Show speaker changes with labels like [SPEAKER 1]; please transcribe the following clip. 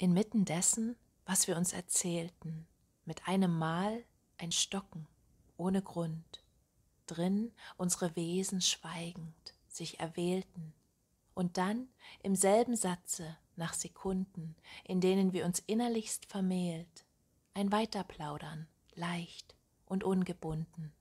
[SPEAKER 1] inmitten dessen, was wir uns erzählten, mit einem Mal ein Stocken, ohne Grund, drin unsere Wesen schweigend, sich erwählten, und dann im selben Satze nach Sekunden, in denen wir uns innerlichst vermählt, ein Weiterplaudern, leicht und ungebunden.